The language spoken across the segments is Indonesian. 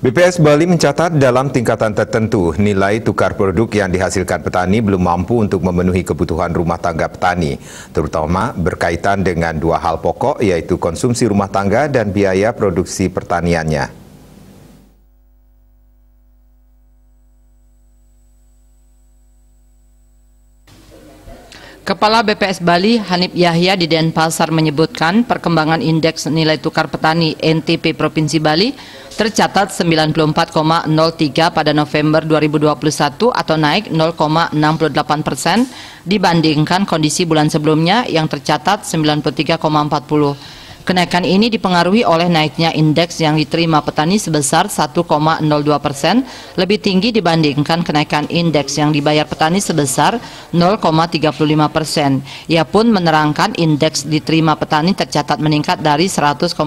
BPS Bali mencatat dalam tingkatan tertentu nilai tukar produk yang dihasilkan petani belum mampu untuk memenuhi kebutuhan rumah tangga petani, terutama berkaitan dengan dua hal pokok yaitu konsumsi rumah tangga dan biaya produksi pertaniannya. Kepala BPS Bali Hanif Yahya di Denpasar menyebutkan perkembangan indeks nilai tukar petani NTP Provinsi Bali tercatat 94,03 pada November 2021 atau naik 0,68 persen dibandingkan kondisi bulan sebelumnya yang tercatat 93,40 Kenaikan ini dipengaruhi oleh naiknya indeks yang diterima petani sebesar 1,02 persen, lebih tinggi dibandingkan kenaikan indeks yang dibayar petani sebesar 0,35 persen. Ia pun menerangkan indeks diterima petani tercatat meningkat dari 100,56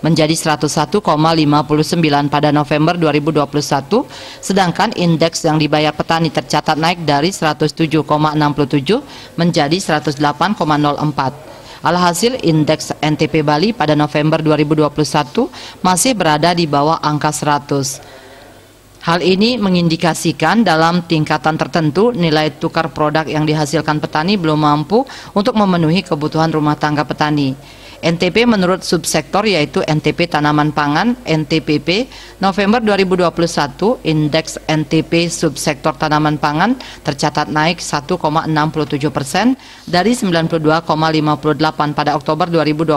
menjadi 101,59 pada November 2021, sedangkan indeks yang dibayar petani tercatat naik dari 107,67 menjadi 108,04. Alhasil indeks NTP Bali pada November 2021 masih berada di bawah angka 100. Hal ini mengindikasikan dalam tingkatan tertentu nilai tukar produk yang dihasilkan petani belum mampu untuk memenuhi kebutuhan rumah tangga petani. NTP menurut subsektor yaitu NTP tanaman pangan NTPP November 2021 indeks NTP subsektor tanaman pangan tercatat naik 1,67 persen dari 92,58 pada Oktober 2021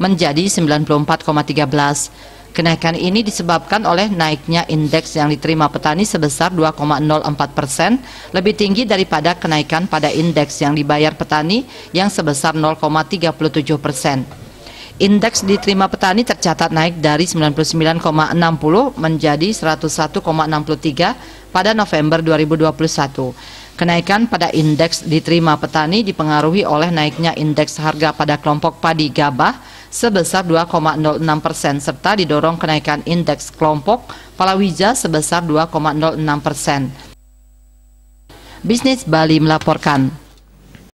menjadi 94,13 Kenaikan ini disebabkan oleh naiknya indeks yang diterima petani sebesar 2,04 persen, lebih tinggi daripada kenaikan pada indeks yang dibayar petani yang sebesar 0,37 persen. Indeks diterima petani tercatat naik dari 99,60 menjadi 101,63 pada November 2021. Kenaikan pada indeks diterima petani dipengaruhi oleh naiknya indeks harga pada kelompok padi gabah sebesar 2,06 persen serta didorong kenaikan indeks kelompok palawija sebesar 2,06 persen. Bisnis Bali melaporkan.